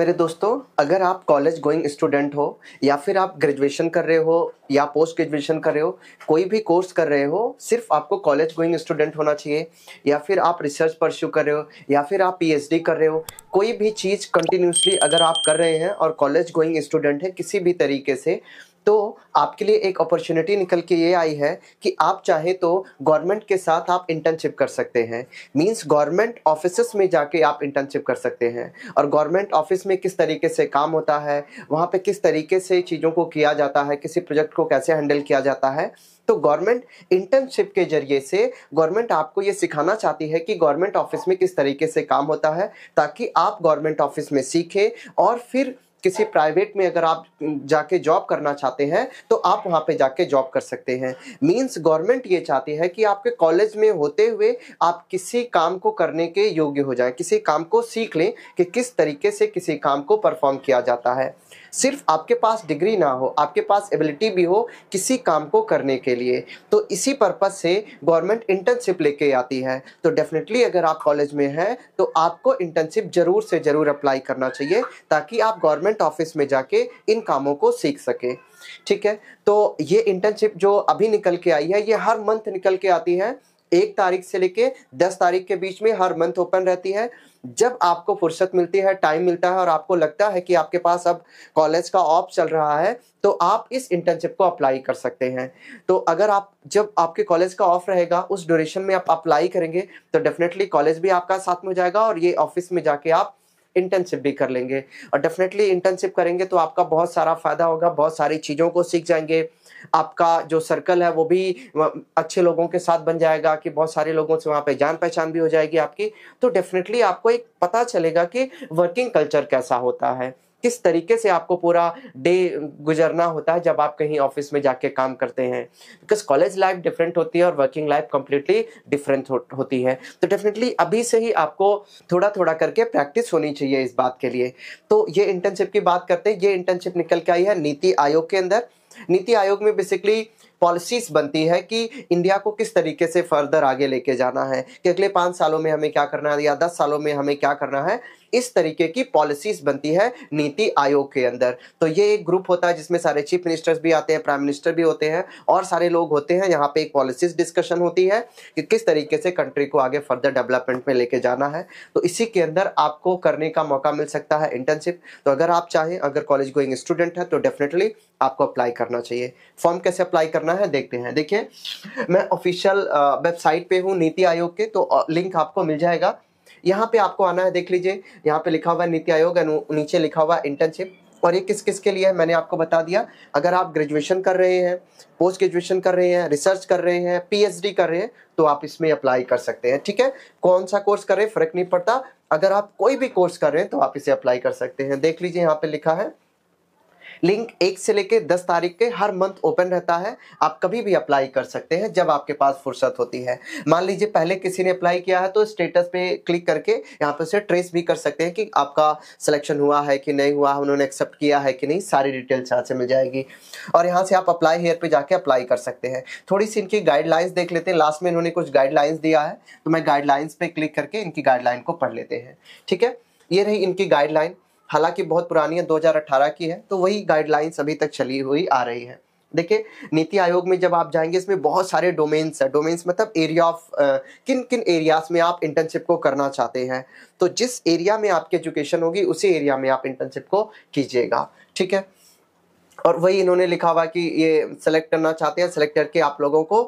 मेरे दोस्तों अगर आप कॉलेज गोइंग स्टूडेंट हो या फिर आप ग्रेजुएशन कर रहे हो या पोस्ट ग्रेजुएशन कर रहे हो कोई भी कोर्स कर रहे हो सिर्फ आपको कॉलेज गोइंग स्टूडेंट होना चाहिए या फिर आप रिसर्च परस्यू कर रहे हो या फिर आप पीएचडी कर रहे हो कोई भी चीज़ कंटिन्यूसली अगर आप कर रहे हैं और कॉलेज गोइंग स्टूडेंट है किसी भी तरीके से तो आपके लिए एक अपॉर्चुनिटी निकल के ये आई है कि आप चाहे तो गवर्नमेंट के साथ आप इंटर्नशिप कर सकते हैं मींस गवर्नमेंट ऑफिस में जाके आप इंटर्नशिप कर सकते हैं और गवर्नमेंट ऑफिस में किस तरीके से काम होता है वहाँ पे किस तरीके से चीज़ों को किया जाता है किसी प्रोजेक्ट को कैसे हैंडल किया जाता है तो गवर्नमेंट इंटर्नशिप के जरिए से गवर्नमेंट आपको ये सिखाना चाहती है कि गवर्नमेंट ऑफिस में किस तरीके से काम होता है ताकि आप गवर्नमेंट ऑफिस में सीखें और फिर किसी प्राइवेट में अगर आप जाके जॉब करना चाहते हैं तो आप वहाँ पे जाके जॉब कर सकते हैं मींस गवर्नमेंट ये चाहती है कि आपके कॉलेज में होते हुए आप किसी काम को करने के योग्य हो जाएं किसी काम को सीख लें कि किस तरीके से किसी काम को परफॉर्म किया जाता है सिर्फ आपके पास डिग्री ना हो आपके पास एबिलिटी भी हो किसी काम को करने के लिए तो इसी पर्पज़ से गवर्नमेंट इंटर्नशिप लेके आती है तो डेफिनेटली अगर आप कॉलेज में हैं तो आपको इंटर्नशिप ज़रूर से ज़रूर अप्लाई करना चाहिए ताकि आप गवर्नमेंट ऑफिस में जाके इन कामों को सीख सके ठीक है तो ये इंटर्नशिप जो अभी निकल के आई है ये हर मंथ निकल के आती है एक तारीख से लेके दस तारीख के बीच में हर मंथ ओपन रहती है जब आपको फुर्सत मिलती है टाइम मिलता है और आपको लगता है कि आपके पास अब कॉलेज का ऑप चल रहा है तो आप इस इंटर्नशिप को अप्लाई कर सकते हैं तो अगर आप जब आपके कॉलेज का ऑफ रहेगा उस ड्यूरेशन में आप अप्लाई करेंगे तो डेफिनेटली कॉलेज भी आपका साथ में हो जाएगा और ये ऑफिस में जाके आप इंटर्नशिप भी कर लेंगे और डेफिनेटली इंटर्नशिप करेंगे तो आपका बहुत सारा फ़ायदा होगा बहुत सारी चीज़ों को सीख जाएंगे आपका जो सर्कल है वो भी अच्छे लोगों के साथ बन जाएगा कि बहुत सारे लोगों से वहां पे जान पहचान भी हो जाएगी आपकी तो डेफिनेटली आपको एक पता चलेगा कि वर्किंग कल्चर कैसा होता है किस तरीके से आपको पूरा डे गुजरना होता है जब आप कहीं ऑफिस में जाके काम करते हैं बिकॉज कॉलेज लाइफ डिफरेंट होती है और वर्किंग लाइफ कंप्लीटली डिफरेंट होती है तो डेफिनेटली अभी से ही आपको थोड़ा थोड़ा करके प्रैक्टिस होनी चाहिए इस बात के लिए तो ये इंटर्नशिप की बात करते हैं ये इंटर्नशिप निकल के आई है नीति आयोग के अंदर नीति आयोग में बेसिकली पॉलिसीज बनती है कि इंडिया को किस तरीके से फर्दर आगे लेके जाना है कि अगले पाँच सालों में हमें क्या करना है या दस सालों में हमें क्या करना है इस तरीके की पॉलिसीज बनती है नीति आयोग के अंदर तो ये एक ग्रुप होता है जिसमें सारे चीफ मिनिस्टर्स भी आते हैं प्राइम मिनिस्टर भी होते हैं और सारे लोग होते हैं यहाँ पे एक पॉलिसीज डिस्कशन होती है कि किस तरीके से कंट्री को आगे फर्दर डेवलपमेंट में लेके जाना है तो इसी के अंदर आपको करने का मौका मिल सकता है इंटर्नशिप तो अगर आप चाहें अगर कॉलेज गोइंग स्टूडेंट है तो डेफिनेटली आपको अप्लाई करना चाहिए फॉर्म कैसे अप्लाई करना है देखते हैं देखिए मैं ऑफिशियल वेबसाइट पे हूँ नीति आयोग के तो लिंक आपको मिल जाएगा यहाँ पे आपको आना है देख लीजिए यहाँ पे लिखा हुआ है नीति आयोग नीचे लिखा हुआ इंटर्नशिप और ये किस किस के लिए है मैंने आपको बता दिया अगर आप ग्रेजुएशन कर रहे हैं पोस्ट ग्रेजुएशन कर रहे हैं रिसर्च कर रहे हैं पीएचडी कर रहे हैं तो आप इसमें अप्लाई कर सकते हैं ठीक है कौन सा कोर्स करें फर्क नहीं पड़ता अगर आप कोई भी कोर्स कर रहे हैं तो आप इसे अप्लाई कर सकते हैं देख लीजिए यहाँ पे लिखा है लिंक एक से लेकर दस तारीख के हर मंथ ओपन रहता है आप कभी भी अप्लाई कर सकते हैं जब आपके पास फुर्सत होती है मान लीजिए पहले किसी ने अप्लाई किया है तो स्टेटस पे क्लिक करके यहाँ पर उसे ट्रेस भी कर सकते हैं कि आपका सिलेक्शन हुआ है कि नहीं हुआ है उन्होंने एक्सेप्ट किया है कि नहीं सारी डिटेल्स यहाँ से मिल जाएगी और यहाँ से आप अप्लाई हेयर पर जाके अप्लाई कर सकते हैं थोड़ी सी इनकी गाइडलाइंस देख लेते हैं लास्ट में इन्होंने कुछ गाइडलाइंस दिया है तो मैं गाइडलाइंस पे क्लिक करके इनकी गाइडलाइन को पढ़ लेते हैं ठीक है ये रही इनकी गाइडलाइन हालांकि बहुत पुरानी है 2018 की है तो वही गाइडलाइंस अभी तक चली हुई आ रही है देखिए नीति आयोग में जब आप जाएंगे इसमें बहुत सारे डोमेन्स है डोमेन्स मतलब एरिया ऑफ किन किन एरियाज में आप इंटर्नशिप को करना चाहते हैं तो जिस एरिया में आपकी एजुकेशन होगी उसी एरिया में आप इंटर्नशिप को कीजिएगा ठीक है और वही इन्होंने लिखा हुआ कि ये सेलेक्ट करना चाहते हैं सेलेक्ट करके आप लोगों को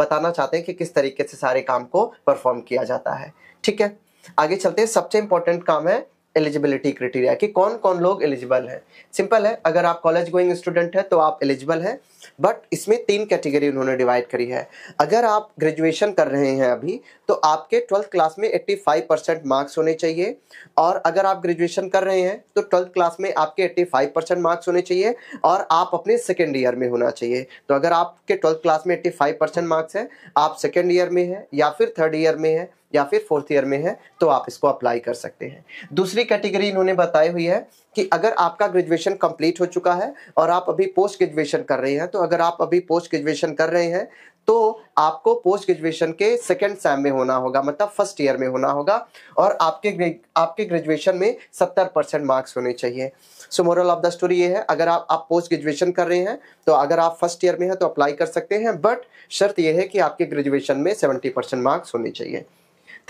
बताना चाहते हैं कि किस तरीके से सारे काम को परफॉर्म किया जाता है ठीक है आगे चलते हैं सबसे इम्पोर्टेंट काम है एलिजिबिलिटी क्राइटेरिया कि कौन कौन लोग एलिजिबल हैं सिंपल है अगर आप कॉलेज गोइंग स्टूडेंट हैं तो आप एलिजिबल हैं बट इसमें तीन कैटेगरी उन्होंने डिवाइड करी है अगर आप ग्रेजुएशन कर रहे हैं अभी तो आपके ट्वेल्थ क्लास में 85 परसेंट मार्क्स होने चाहिए और अगर आप ग्रेजुएशन कर रहे हैं तो ट्वेल्थ क्लास में आपके 85 परसेंट मार्क्स होने चाहिए और आप अपने सेकेंड ईयर में होना चाहिए तो अगर आपके ट्वेल्थ क्लास में 85 परसेंट मार्क्स हैं आप सेकेंड ईयर में हैं या फिर थर्ड ईयर में हैं या फिर फोर्थ ईयर में है तो आप इसको अप्लाई कर सकते हैं दूसरी कैटेगरी इन्होंने बताई हुई है कि अगर आपका ग्रेजुएशन कंप्लीट हो चुका है और आप अभी पोस्ट ग्रेजुएशन कर रहे हैं तो अगर आप अभी पोस्ट ग्रेजुएशन कर रहे हैं तो आपको पोस्ट ग्रेजुएशन के सेकेंड सेम में होना होगा मतलब फर्स्ट ईयर में होना होगा और आपके आपके ग्रेजुएशन में सत्तर परसेंट मार्क्स होने चाहिए so moral of the story ये है अगर आप आप पोस्ट ग्रेजुएशन कर रहे हैं तो अगर आप फर्स्ट ईयर में हैं तो अप्लाई कर सकते हैं बट शर्त यह है कि आपके ग्रेजुएशन में सेवेंटी परसेंट मार्क्स होने चाहिए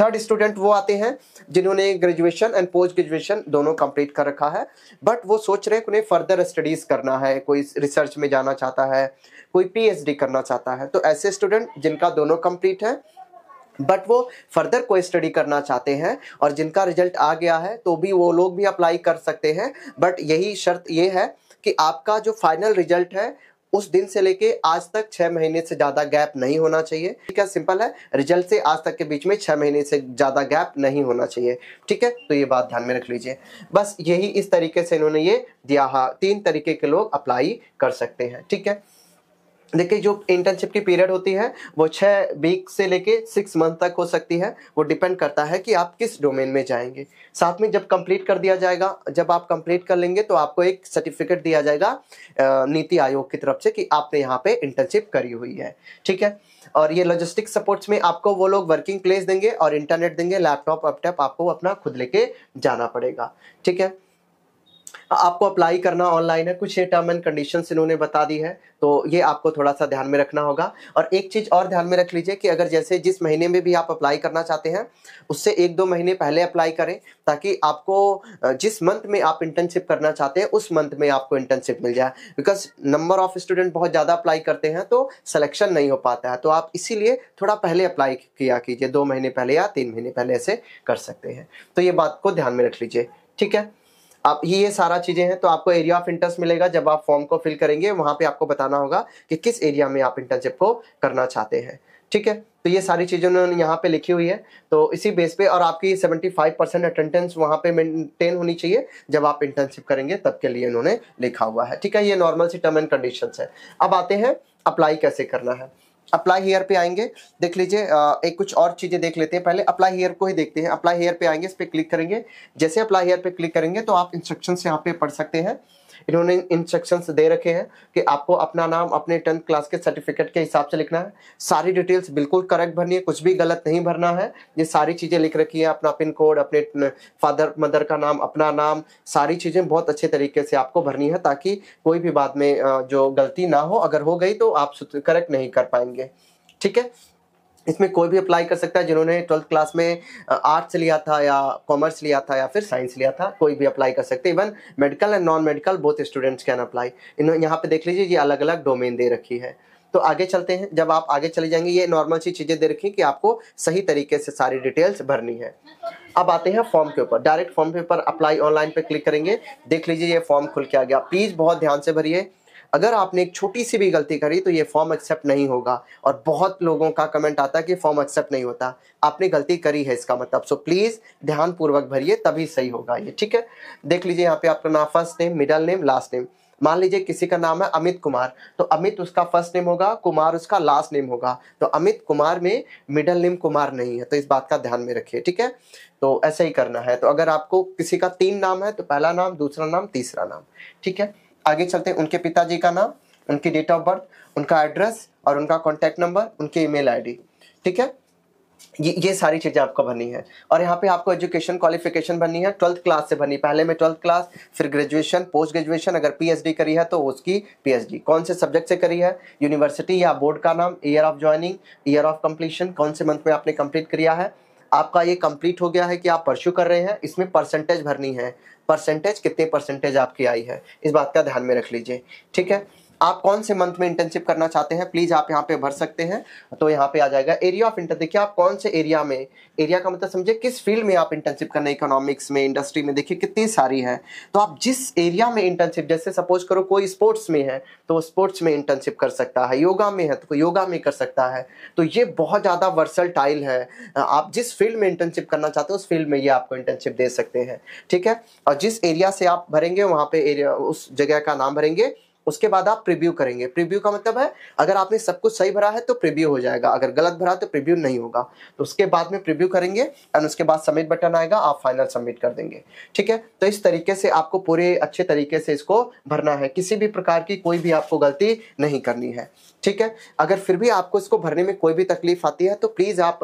थर्ड स्टूडेंट वो आते हैं जिन्होंने ग्रेजुएशन एंड पोस्ट ग्रेजुएशन दोनों कंप्लीट कर रखा है बट वो सोच रहे हैं कि उन्हें फर्दर स्टडीज़ करना है कोई रिसर्च में जाना चाहता है कोई पीएचडी करना चाहता है तो ऐसे स्टूडेंट जिनका दोनों कंप्लीट है बट वो फर्दर कोई स्टडी करना चाहते हैं और जिनका रिजल्ट आ गया है तो भी वो लोग भी अप्लाई कर सकते हैं बट यही शर्त ये है कि आपका जो फाइनल रिजल्ट है उस दिन से लेके आज तक छह महीने से ज्यादा गैप नहीं होना चाहिए ठीक है सिंपल है रिजल्ट से आज तक के बीच में छह महीने से ज्यादा गैप नहीं होना चाहिए ठीक है तो ये बात ध्यान में रख लीजिए बस यही इस तरीके से इन्होंने ये दिया तीन तरीके के लोग अप्लाई कर सकते हैं ठीक है देखिए जो इंटर्नशिप की पीरियड होती है वो छः वीक से लेके सिक्स मंथ तक हो सकती है वो डिपेंड करता है कि आप किस डोमेन में जाएंगे साथ में जब कंप्लीट कर दिया जाएगा जब आप कंप्लीट कर लेंगे तो आपको एक सर्टिफिकेट दिया जाएगा नीति आयोग की तरफ से कि आपने यहाँ पे इंटर्नशिप करी हुई है ठीक है और ये लॉजिस्टिक सपोर्ट्स में आपको वो लोग वर्किंग प्लेस देंगे और इंटरनेट देंगे लैपटॉप वैपटॉप आपको अपना खुद लेके जाना पड़ेगा ठीक है आपको अप्लाई करना ऑनलाइन है कुछ ये टर्म एंड कंडीशन इन्होंने बता दी है तो ये आपको थोड़ा सा ध्यान में रखना होगा और एक चीज़ और ध्यान में रख लीजिए कि अगर जैसे जिस महीने में भी आप अप्लाई करना चाहते हैं उससे एक दो महीने पहले अप्लाई करें ताकि आपको जिस मंथ में आप इंटर्नशिप करना चाहते हैं उस मंथ में आपको इंटर्नशिप मिल जाए बिकॉज नंबर ऑफ स्टूडेंट बहुत ज़्यादा अप्लाई करते हैं तो सिलेक्शन नहीं हो पाता है तो आप इसीलिए थोड़ा पहले अप्लाई किया कीजिए दो महीने पहले या तीन महीने पहले ऐसे कर सकते हैं तो ये बात को ध्यान में रख लीजिए ठीक है आप ये सारा चीज़ें हैं तो आपको एरिया ऑफ इंटरेस्ट मिलेगा जब आप फॉर्म को फिल करेंगे वहां पे आपको बताना होगा कि किस एरिया में आप इंटर्नशिप को करना चाहते हैं ठीक है तो ये सारी चीज़ें उन्होंने यहाँ पे लिखी हुई है तो इसी बेस पे और आपकी 75 परसेंट अटेंडेंस वहाँ पे मेंटेन होनी चाहिए जब आप इंटर्नशिप करेंगे तब के लिए उन्होंने लिखा हुआ है ठीक है ये नॉर्मल सी टर्म एंड कंडीशन है अब आते हैं अप्लाई कैसे करना है अप्लाई हेयर पे आएंगे देख लीजिए एक कुछ और चीज़ें देख लेते हैं पहले अप्लाई हेयर को ही देखते हैं अप्लाई हेयर पे आएंगे इस पर क्लिक करेंगे जैसे अप्लाई हेयर पे क्लिक करेंगे तो आप इंस्ट्रक्शन यहाँ पे पढ़ सकते हैं इन्होंने इंस्ट्रक्शंस दे रखे हैं कि आपको अपना नाम अपने टेंथ क्लास के सर्टिफिकेट के हिसाब से लिखना है सारी डिटेल्स बिल्कुल करेक्ट भरनी है कुछ भी गलत नहीं भरना है ये सारी चीज़ें लिख रखी है अपना पिन कोड अपने फादर मदर का नाम अपना नाम सारी चीज़ें बहुत अच्छे तरीके से आपको भरनी है ताकि कोई भी बाद में जो गलती ना हो अगर हो गई तो आप करेक्ट नहीं कर पाएंगे ठीक है इसमें कोई भी अप्लाई कर सकता है जिन्होंने ट्वेल्थ क्लास में आर्ट्स लिया था या कॉमर्स लिया था या फिर साइंस लिया था कोई भी अप्लाई कर सकते even medical and non medical both students can apply यहाँ पे देख लीजिए ये अलग अलग डोमेन दे रखी है तो आगे चलते हैं जब आप आगे चले जाएंगे ये नॉर्मल सी चीज़ें दे रखी कि आपको सही तरीके से सारी डिटेल्स भरनी है अब आते हैं फॉर्म के ऊपर डायरेक्ट फॉर्म पेपर ऊपर अप्लाई ऑनलाइन पे क्लिक करेंगे देख लीजिए ये फॉर्म खुल के आ गया प्लीज़ बहुत ध्यान से भरिए अगर आपने एक छोटी सी भी गलती करी तो ये फॉर्म एक्सेप्ट नहीं होगा और बहुत लोगों का कमेंट आता है कि फॉर्म एक्सेप्ट नहीं होता आपने गलती करी है इसका मतलब सो प्लीज़ ध्यान पूर्वक भरिए तभी सही होगा ये ठीक है देख लीजिए यहाँ पे आपका नाम first name middle name last name मान लीजिए किसी का नाम है अमित कुमार तो अमित उसका फर्स्ट नेम होगा कुमार उसका लास्ट नेम होगा तो अमित कुमार में मिडल नेम कुमार नहीं है तो इस बात का ध्यान में रखिए ठीक है तो ऐसा ही करना है तो अगर आपको किसी का तीन नाम है तो पहला नाम दूसरा नाम तीसरा नाम ठीक है आगे चलते हैं उनके पिताजी का नाम उनकी डेट ऑफ बर्थ उनका एड्रेस और उनका कॉन्टैक्ट नंबर उनकी ईमेल आईडी ठीक है ये ये सारी चीज़ें आपको भरनी है और यहाँ पे आपको एजुकेशन क्वालिफिकेशन भरनी है ट्वेल्थ क्लास से भरनी पहले में ट्वेल्थ क्लास फिर ग्रेजुएशन पोस्ट ग्रेजुएशन अगर पीएचडी करी है तो उसकी पीएचडी कौन से सब्जेक्ट से करी है यूनिवर्सिटी या बोर्ड का नाम year of joining year of completion कौन से मंथ में आपने कंप्लीट किया है आपका ये कंप्लीट हो गया है कि आप परस्यू कर रहे हैं इसमें परसेंटेज भरनी है परसेंटेज कितनी परसेंटेज आपकी आई है इस बात का ध्यान में रख लीजिए ठीक है आप कौन से मंथ में इंटर्नशिप करना चाहते हैं प्लीज आप यहाँ पे भर सकते हैं तो यहाँ पे आ जाएगा एरिया ऑफ इंटर देखिए आप कौन से एरिया में एरिया का मतलब समझिए किस फील्ड में आप इंटर्नशिप करना इकोनॉमिक्स में इंडस्ट्री में देखिए कितनी सारी है तो आप जिस एरिया में इंटर्नशिप जैसे सपोज करो कोई स्पोर्ट्स में है तो स्पोर्ट्स में इंटर्नशिप कर सकता है योगा में है तो योगा में कर सकता है तो ये बहुत ज़्यादा वर्सल टाइल है आप जिस फील्ड में इंटर्नशिप करना चाहते हो उस फील्ड में ये आपको इंटर्नशिप दे सकते हैं ठीक है और जिस एरिया से आप भरेंगे वहां पर एरिया उस जगह का नाम भरेंगे उसके बाद आप प्रिव्यू करेंगे प्रिव्यू का मतलब है अगर आपने सब कुछ सही भरा है तो प्रिव्यू हो जाएगा अगर गलत भरा तो प्रिव्यू नहीं होगा तो उसके बाद में प्रिव्यू करेंगे एंड उसके बाद सबमिट बटन आएगा आप फाइनल सबमिट कर देंगे ठीक है तो इस तरीके से आपको पूरे अच्छे तरीके से इसको भरना है किसी भी प्रकार की कोई भी आपको गलती नहीं करनी है ठीक है अगर फिर भी आपको इसको भरने में कोई भी तकलीफ आती है तो प्लीज़ आप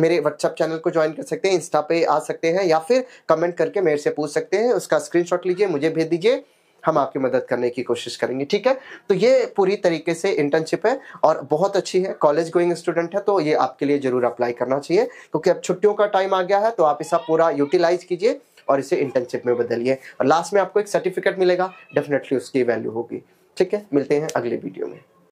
मेरे व्हाट्सअप चैनल को ज्वाइन कर सकते हैं इंस्टा पे आ सकते हैं या फिर कमेंट करके मेरे से पूछ सकते हैं उसका स्क्रीनशॉट लीजिए मुझे भेज दीजिए हम आपकी मदद करने की कोशिश करेंगे ठीक है तो ये पूरी तरीके से इंटर्नशिप है और बहुत अच्छी है कॉलेज गोइंग स्टूडेंट है तो ये आपके लिए जरूर अप्लाई करना चाहिए क्योंकि अब छुट्टियों का टाइम आ गया है तो आप इसका पूरा यूटिलाइज कीजिए और इसे इंटर्नशिप में बदलिए और लास्ट में आपको एक सर्टिफिकेट मिलेगा डेफिनेटली उसकी वैल्यू होगी ठीक है मिलते हैं अगले वीडियो में